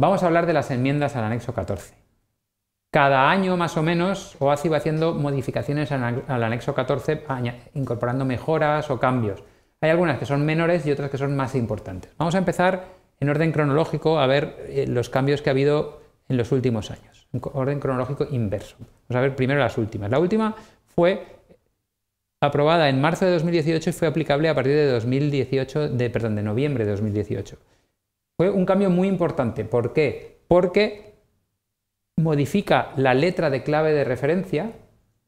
Vamos a hablar de las enmiendas al anexo 14. Cada año más o menos OACI va haciendo modificaciones al anexo 14 incorporando mejoras o cambios. Hay algunas que son menores y otras que son más importantes. Vamos a empezar en orden cronológico a ver eh, los cambios que ha habido en los últimos años, en orden cronológico inverso. Vamos a ver primero las últimas. La última fue aprobada en marzo de 2018 y fue aplicable a partir de 2018, de, perdón, de noviembre de 2018. Fue un cambio muy importante. ¿Por qué? Porque modifica la letra de clave de referencia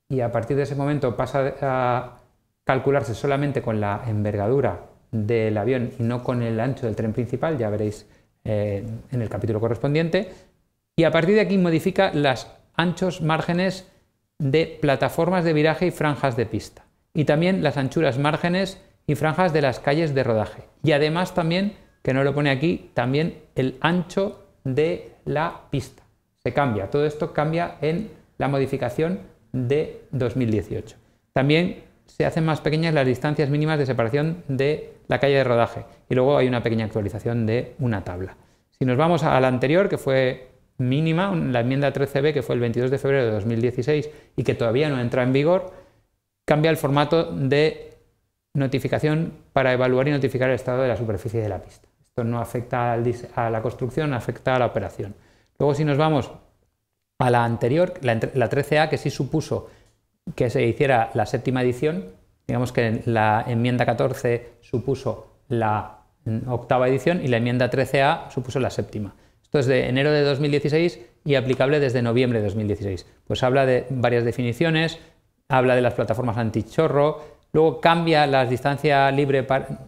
y a partir de ese momento pasa a calcularse solamente con la envergadura del avión y no con el ancho del tren principal, ya veréis eh, en el capítulo correspondiente. Y a partir de aquí modifica los anchos márgenes de plataformas de viraje y franjas de pista. Y también las anchuras márgenes y franjas de las calles de rodaje. Y además también que no lo pone aquí, también el ancho de la pista. Se cambia, todo esto cambia en la modificación de 2018. También se hacen más pequeñas las distancias mínimas de separación de la calle de rodaje y luego hay una pequeña actualización de una tabla. Si nos vamos a la anterior, que fue mínima, la enmienda 13b, que fue el 22 de febrero de 2016 y que todavía no entra en vigor, cambia el formato de notificación para evaluar y notificar el estado de la superficie de la pista no afecta a la construcción, afecta a la operación. Luego si nos vamos a la anterior, la, la 13A, que sí supuso que se hiciera la séptima edición, digamos que la enmienda 14 supuso la octava edición y la enmienda 13A supuso la séptima. Esto es de enero de 2016 y aplicable desde noviembre de 2016. Pues habla de varias definiciones, habla de las plataformas antichorro, Luego cambia la distancia libre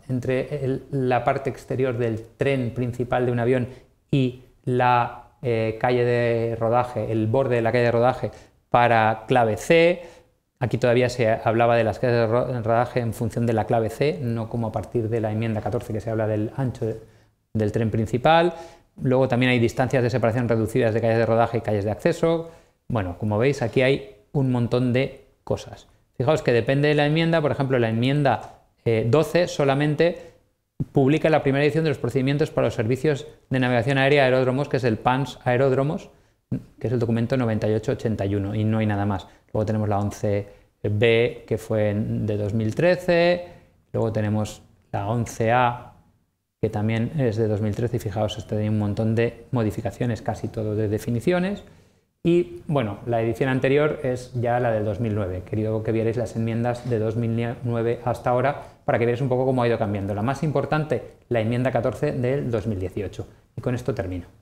entre la parte exterior del tren principal de un avión y la eh, calle de rodaje, el borde de la calle de rodaje, para clave C. Aquí todavía se hablaba de las calles de rodaje en función de la clave C, no como a partir de la enmienda 14 que se habla del ancho del tren principal. Luego también hay distancias de separación reducidas de calles de rodaje y calles de acceso. Bueno, como veis, aquí hay un montón de cosas. Fijaos que depende de la enmienda, por ejemplo, la enmienda 12 eh, solamente publica la primera edición de los procedimientos para los servicios de navegación aérea aeródromos, que es el PANS Aeródromos, que es el documento 9881, y no hay nada más. Luego tenemos la 11B, que fue de 2013, luego tenemos la 11A, que también es de 2013, y fijaos, este tiene un montón de modificaciones, casi todo de definiciones. Y bueno, la edición anterior es ya la del 2009. Querido que vierais las enmiendas de 2009 hasta ahora para que veáis un poco cómo ha ido cambiando. La más importante, la enmienda 14 del 2018. Y con esto termino.